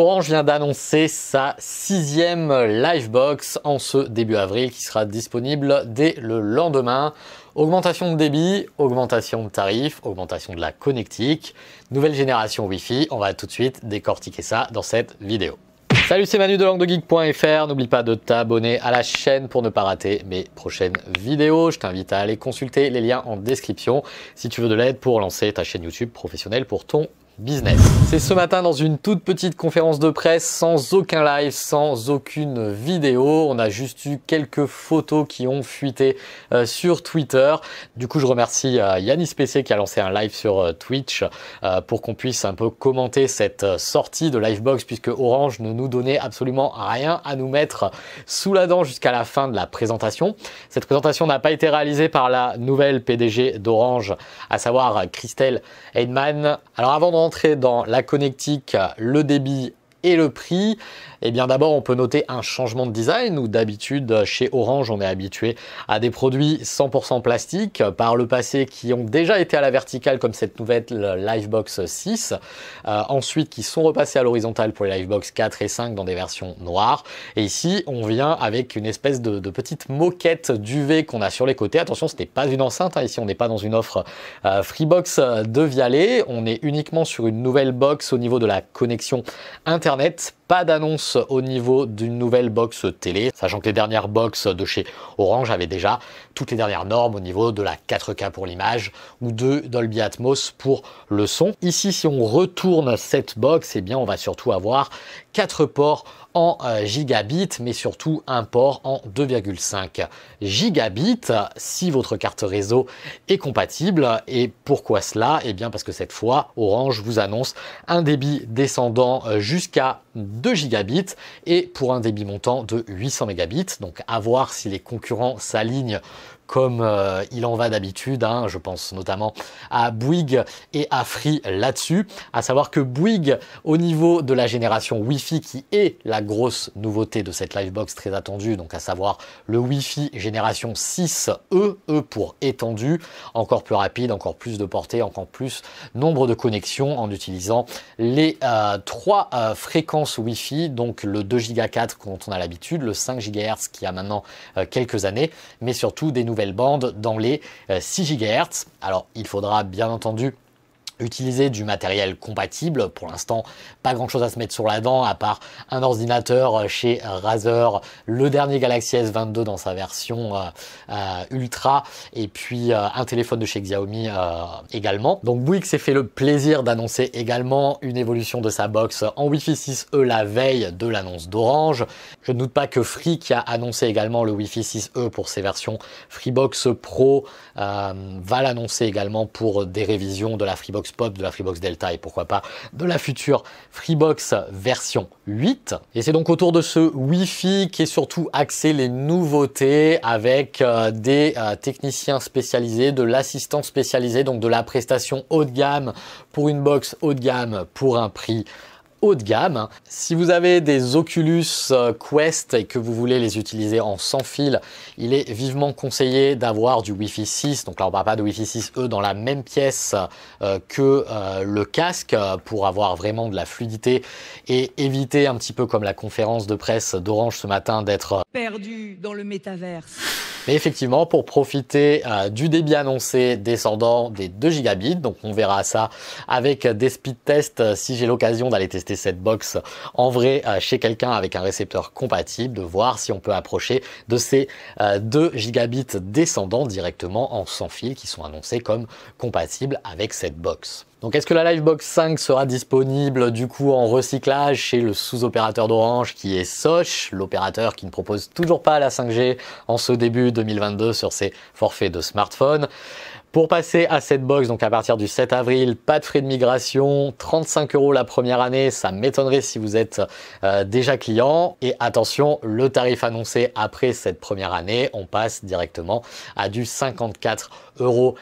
Orange vient d'annoncer sa sixième Livebox en ce début avril qui sera disponible dès le lendemain. Augmentation de débit, augmentation de tarifs, augmentation de la connectique, nouvelle génération Wi-Fi. On va tout de suite décortiquer ça dans cette vidéo. Salut, c'est Manu de languedegeek.fr. N'oublie pas de t'abonner à la chaîne pour ne pas rater mes prochaines vidéos. Je t'invite à aller consulter les liens en description si tu veux de l'aide pour lancer ta chaîne YouTube professionnelle pour ton business. C'est ce matin dans une toute petite conférence de presse, sans aucun live, sans aucune vidéo. On a juste eu quelques photos qui ont fuité euh, sur Twitter. Du coup, je remercie euh, Yannis PC qui a lancé un live sur euh, Twitch pour qu'on puisse un peu commenter cette sortie de Livebox puisque Orange ne nous donnait absolument rien à nous mettre sous la dent jusqu'à la fin de la présentation. Cette présentation n'a pas été réalisée par la nouvelle PDG d'Orange, à savoir Christelle Heidman. Alors avant de dans la connectique, le débit et le prix et eh bien d'abord on peut noter un changement de design où d'habitude chez Orange on est habitué à des produits 100% plastique par le passé qui ont déjà été à la verticale comme cette nouvelle euh, Livebox 6, euh, ensuite qui sont repassés à l'horizontale pour les Livebox 4 et 5 dans des versions noires et ici on vient avec une espèce de, petite moquette d'UV qu'on a sur les côtés. Attention ce n'est pas une enceinte, hein. ici on n'est pas dans une offre euh, Freebox de Vialet, on est uniquement sur une nouvelle box au niveau de la connexion interne Internet pas d'annonce au niveau d'une nouvelle box télé, sachant que les dernières box de chez Orange avaient déjà toutes les dernières normes au niveau de la 4K pour l'image ou de Dolby Atmos pour le son. Ici, si on retourne cette box, eh bien, on va surtout avoir quatre ports en euh, gigabit, mais surtout un port en 2,5 gigabit si votre carte réseau est compatible. Et pourquoi cela Eh bien, parce que cette fois, Orange vous annonce un débit descendant euh, jusqu'à 2 gigabits et pour un débit montant de 800 mégabits. Donc à voir si les concurrents s'alignent comme euh, il en va d'habitude. Hein. je pense notamment à Bouygues et à Free là-dessus. À savoir que Bouygues, au niveau de la génération Wi-Fi, qui est la grosse nouveauté de cette Livebox très attendue, donc à savoir le Wi-Fi génération 6E, e pour étendu, encore plus rapide, encore plus de portée, encore plus nombre de connexions en utilisant les euh, trois euh, fréquences Wi-Fi, donc le 2 Giga 4 on a l'habitude, le 5 GHz qui a maintenant quelques années, mais surtout des nouveaux bande dans les 6 euh, GHz. Alors il faudra bien entendu utiliser du matériel compatible. Pour l'instant, pas grand chose à se mettre sur la dent à part un ordinateur euh, chez Razer, le dernier Galaxy S22 dans sa version euh, euh, ultra et puis un téléphone de chez Xiaomi également. Donc Bouygues s'est fait le plaisir d'annoncer également une évolution de sa box en Wi-Fi 6E la veille de l'annonce d'Orange. Je ne doute pas que Free qui a annoncé également le Wi-Fi 6E pour ses versions Freebox Pro va l'annoncer également pour des révisions de la Freebox Spot de la Freebox Delta et pourquoi pas de la future Freebox version 8. Et c'est donc autour de ce Wi-Fi qui est surtout axé les nouveautés avec euh, des euh, techniciens spécialisés, de l'assistant spécialisé, donc de la prestation haut de gamme pour une box haut de gamme pour un prix haut de gamme. Si vous avez des Oculus euh, Quest et que vous voulez les utiliser en sans fil, il est vivement conseillé d'avoir du Wi-Fi 6. Donc là, on ne parle pas de Wi-Fi 6E dans la même pièce euh, que euh, le casque pour avoir vraiment de la fluidité et éviter un petit peu comme la conférence de presse d'Orange ce matin d'être perdu dans le métaverse. Mais effectivement, pour profiter euh, du débit annoncé descendant des 2 gigabits, donc on verra ça avec des speed tests euh, si j'ai l'occasion d'aller tester cette box en vrai euh, chez quelqu'un avec un récepteur compatible, de voir si on peut approcher de ces 2 gigabits descendants directement en sans fil qui sont annoncés comme compatibles avec cette box. Donc est-ce que la Livebox 5 sera disponible du coup en recyclage chez le sous-opérateur d'Orange qui est Soch, l'opérateur qui ne propose toujours pas la 5G en ce début 2022 sur ses forfaits de smartphone pour passer à cette box, donc à partir du 7 avril, pas de frais de migration, 35 euros la première année, ça m'étonnerait si vous êtes euh, déjà client. Et attention, le tarif annoncé après cette première année, on passe directement à du 54,99 euros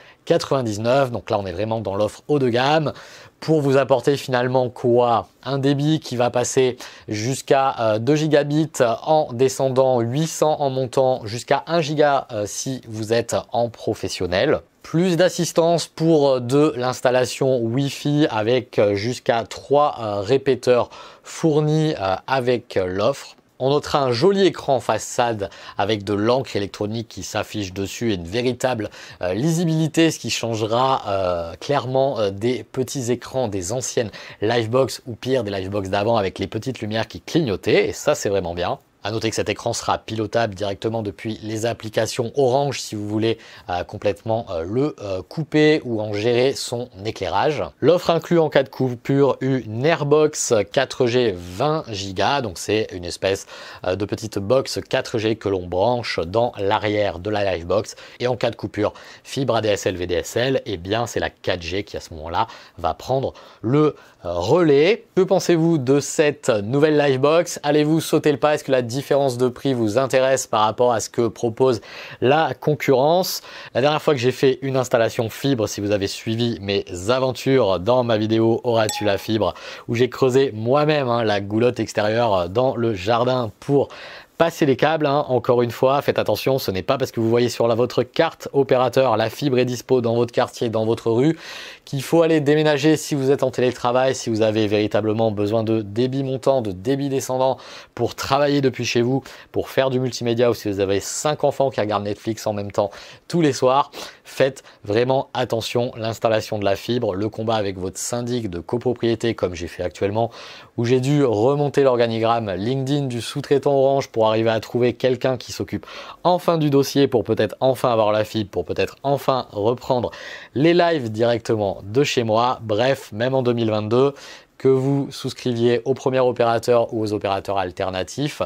Donc là, on est vraiment dans l'offre haut de gamme pour vous apporter finalement quoi Un débit qui va passer jusqu'à 2 euh, gigabits en descendant, 800 en montant, jusqu'à 1 giga euh, si vous êtes en professionnel plus d'assistance pour euh, de l'installation Wi-Fi avec euh, jusqu'à 3 euh, répéteurs fournis avec l'offre. On notera un joli écran façade avec de l'encre électronique qui s'affiche dessus et une véritable lisibilité, ce qui changera clairement des petits écrans des anciennes Livebox ou pire des Livebox d'avant avec les petites lumières qui clignotaient et ça c'est vraiment bien. À noter que cet écran sera pilotable directement depuis les applications Orange si vous voulez euh, complètement euh, le euh, couper ou en gérer son éclairage. L'offre inclut en cas de coupure une Airbox 4G 20 Go, donc c'est une espèce de petite box 4G que l'on branche dans l'arrière de la Livebox et en cas de coupure fibre ADSL VDSL, et eh bien c'est la 4G qui à ce moment-là va prendre le relais. Que pensez-vous de cette nouvelle Livebox Allez-vous sauter le pas Est-ce que la différence de prix vous intéresse par rapport à ce que propose la concurrence. La dernière fois que j'ai fait une installation fibre, si vous avez suivi mes aventures dans ma vidéo aura tu la fibre, où j'ai creusé moi-même hein, la goulotte extérieure dans le jardin pour Passez les câbles, hein. encore une fois, faites attention, ce n'est pas parce que vous voyez sur votre carte opérateur la fibre est dispo dans votre quartier, dans votre rue, qu'il faut aller déménager si vous êtes en télétravail, si vous avez véritablement besoin de débit montant, de débit descendant pour travailler depuis chez vous, pour faire du multimédia ou si vous avez 5 enfants qui regardent Netflix en même temps tous les soirs, faites vraiment attention l'installation de la fibre, le combat avec votre syndic de copropriété comme j'ai fait actuellement, où j'ai dû remonter l'organigramme LinkedIn du sous-traitant Orange pour arriver à trouver quelqu'un qui s'occupe enfin du dossier, pour peut-être enfin avoir la fibre, pour peut-être enfin reprendre les lives directement de chez moi. Bref, même en 2022, que vous souscriviez au premier opérateur ou aux opérateurs alternatifs,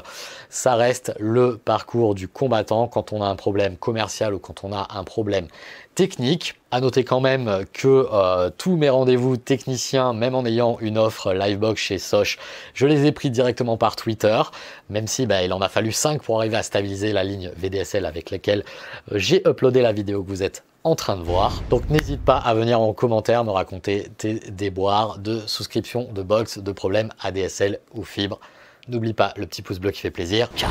ça reste le parcours du combattant quand on a un problème commercial ou quand on a un problème technique. À noter quand même que euh, tous mes rendez-vous techniciens, même en ayant une offre Livebox chez Soch, je les ai pris directement par Twitter, même si bah, il en a fallu 5 pour arriver à stabiliser la ligne VDSL avec laquelle euh, j'ai uploadé la vidéo que vous êtes en train de voir. Donc n'hésite pas à venir en commentaire me raconter tes déboires de souscription, de box, de problèmes ADSL ou fibre. N'oublie pas le petit pouce bleu qui fait plaisir. Ciao